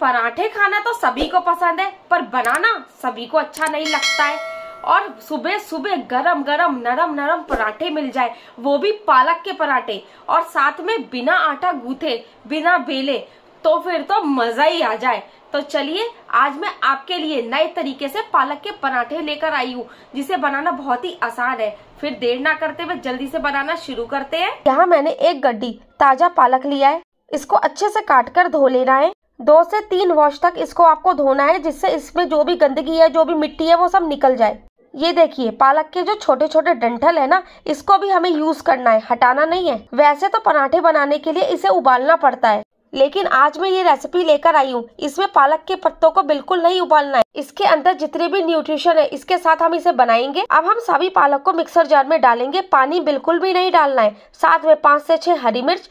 पराठे खाना तो सभी को पसंद है पर बनाना सभी को अच्छा नहीं लगता है और सुबह सुबह गरम गरम नरम नरम पराठे मिल जाए वो भी पालक के पराठे और साथ में बिना आटा गूथे बिना बेले तो फिर तो मजा ही आ जाए तो चलिए आज मैं आपके लिए नए तरीके से पालक के पराठे लेकर आई हूँ जिसे बनाना बहुत ही आसान है फिर देर ना करते हुए जल्दी से बनाना शुरू करते हैं यहाँ मैंने एक गड्डी ताजा पालक लिया है इसको अच्छे से काट कर धो लेना है दो से तीन वॉश तक इसको आपको धोना है जिससे इसमें जो भी गंदगी है जो भी मिट्टी है वो सब निकल जाए ये देखिए पालक के जो छोटे छोटे डंठल है ना इसको भी हमें यूज करना है हटाना नहीं है वैसे तो पराठे बनाने के लिए इसे उबालना पड़ता है लेकिन आज मैं ये रेसिपी लेकर आई हूँ इसमें पालक के पत्तों को बिल्कुल नहीं उबालना है इसके अंदर जितने भी न्यूट्रिशन है इसके साथ हम इसे बनाएंगे अब हम सभी पालक को मिक्सर जार में डालेंगे पानी बिल्कुल भी नहीं डालना है साथ में पाँच से छह हरी मिर्च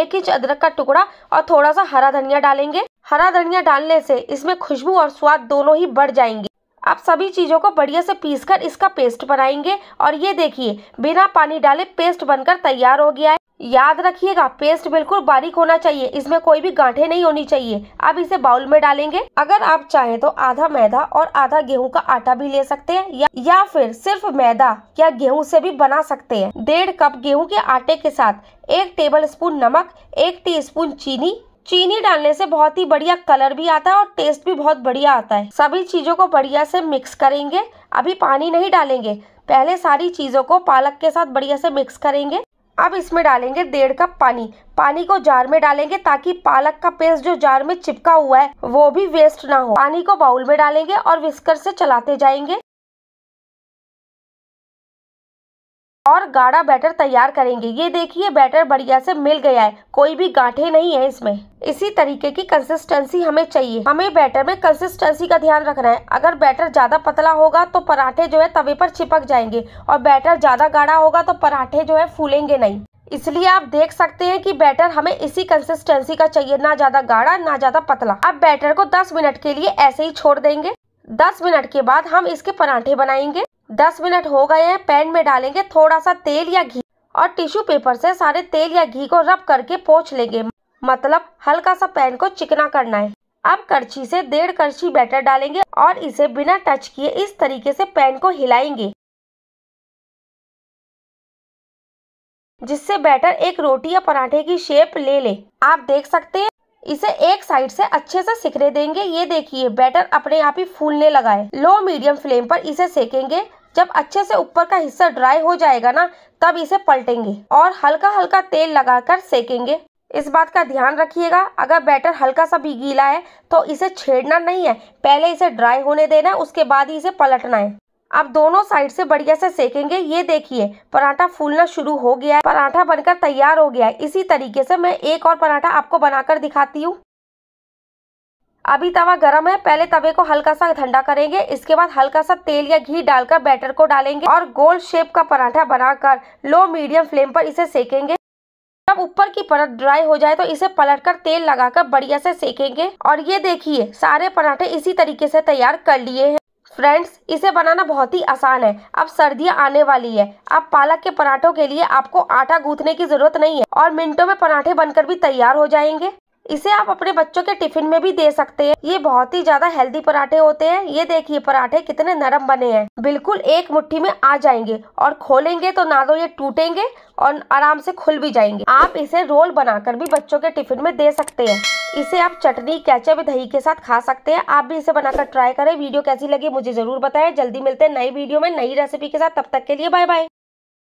एक इंच अदरक का टुकड़ा और थोड़ा सा हरा धनिया डालेंगे हरा धनिया डालने से इसमें खुशबू और स्वाद दोनों ही बढ़ जाएंगे आप सभी चीज़ों को बढ़िया से पीसकर इसका पेस्ट बनाएंगे और ये देखिए बिना पानी डाले पेस्ट बनकर तैयार हो गया है याद रखिएगा पेस्ट बिल्कुल बारीक होना चाहिए इसमें कोई भी गांठे नहीं होनी चाहिए अब इसे बाउल में डालेंगे अगर आप चाहें तो आधा मैदा और आधा गेहूं का आटा भी ले सकते हैं या, या फिर सिर्फ मैदा या गेहूं से भी बना सकते हैं डेढ़ कप गेहूं के आटे के साथ एक टेबल स्पून नमक एक टी चीनी चीनी डालने से बहुत ही बढ़िया कलर भी आता है और टेस्ट भी बहुत बढ़िया आता है सभी चीज़ों को बढ़िया से मिक्स करेंगे अभी पानी नहीं डालेंगे पहले सारी चीज़ों को पालक के साथ बढ़िया से मिक्स करेंगे अब इसमें डालेंगे डेढ़ कप पानी पानी को जार में डालेंगे ताकि पालक का पेस्ट जो जार में चिपका हुआ है वो भी वेस्ट ना हो पानी को बाउल में डालेंगे और विस्कर से चलाते जाएंगे और गाढ़ा बैटर तैयार करेंगे ये देखिए बैटर बढ़िया से मिल गया है कोई भी गांठे नहीं है इसमें इसी तरीके की कंसिस्टेंसी हमें चाहिए हमें बैटर में कंसिस्टेंसी का ध्यान रखना है अगर बैटर ज़्यादा पतला होगा तो पराठे जो है तवे पर चिपक जाएंगे और बैटर ज़्यादा गाढ़ा होगा तो पराठे जो है फूलेंगे नहीं इसलिए आप देख सकते हैं कि बैटर हमें इसी कंसिस्टेंसी का चाहिए ना ज़्यादा गाढ़ा ना ज़्यादा पतला अब बैटर को 10 मिनट के लिए ऐसे ही छोड़ देंगे 10 मिनट के बाद हम इसके पराठे बनाएंगे दस मिनट हो गए हैं पैन में डालेंगे थोड़ा सा तेल या घी और टिश्यू पेपर से सारे तेल या घी को रब करके पोछ लेंगे मतलब हल्का सा पैन को चिकना करना है अब करछी से डेढ़ करछी बैटर डालेंगे और इसे बिना टच किए इस तरीके से पैन को हिलाएंगे जिससे बैटर एक रोटी या पराठे की शेप ले ले आप देख सकते हैं इसे एक साइड से अच्छे से सिकने देंगे ये देखिए बैटर अपने आप ही फूलने लगा है लो मीडियम फ्लेम पर इसे सेकेंगे जब अच्छे से ऊपर का हिस्सा ड्राई हो जाएगा ना तब इसे पलटेंगे और हल्का हल्का तेल लगाकर सेकेंगे इस बात का ध्यान रखिएगा अगर बैटर हल्का सा भी गीला है तो इसे छेड़ना नहीं है पहले इसे ड्राई होने देना है उसके बाद ही इसे पलटना है आप दोनों साइड से बढ़िया से सेकेंगे ये देखिए पराठा फूलना शुरू हो गया है पराठा बनकर तैयार हो गया है इसी तरीके से मैं एक और पराठा आपको बनाकर दिखाती हूँ अभी तवा गरम है पहले तवे को हल्का सा ठंडा करेंगे इसके बाद हल्का सा तेल या घी डालकर बैटर को डालेंगे और गोल शेप का पराठा बनाकर लो मीडियम फ्लेम पर इसे सेकेंगे जब ऊपर की परत ड्राई हो जाए तो इसे पलटकर तेल लगाकर बढ़िया से सेकेंगे और ये देखिए सारे पराठे इसी तरीके से तैयार कर लिए हैं फ्रेंड्स इसे बनाना बहुत ही आसान है अब सर्दियाँ आने वाली है अब पालक के पराठों के लिए आपको आटा गूंथने की जरूरत नहीं है और मिनटों में पराठे बनकर भी तैयार हो जाएंगे इसे आप अपने बच्चों के टिफिन में भी दे सकते हैं ये बहुत ही ज्यादा हेल्दी पराठे होते हैं ये देखिए पराठे कितने नरम बने हैं बिल्कुल एक मुट्ठी में आ जाएंगे और खोलेंगे तो ना तो ये टूटेंगे और आराम से खुल भी जाएंगे आप इसे रोल बनाकर भी बच्चों के टिफिन में दे सकते हैं इसे आप चटनी कैचअप दही के साथ खा सकते हैं आप भी इसे बनाकर ट्राई करें वीडियो कैसी लगी मुझे जरूर बताए जल्दी मिलते हैं नई वीडियो में नई रेसिपी के साथ तब तक के लिए बाय बाय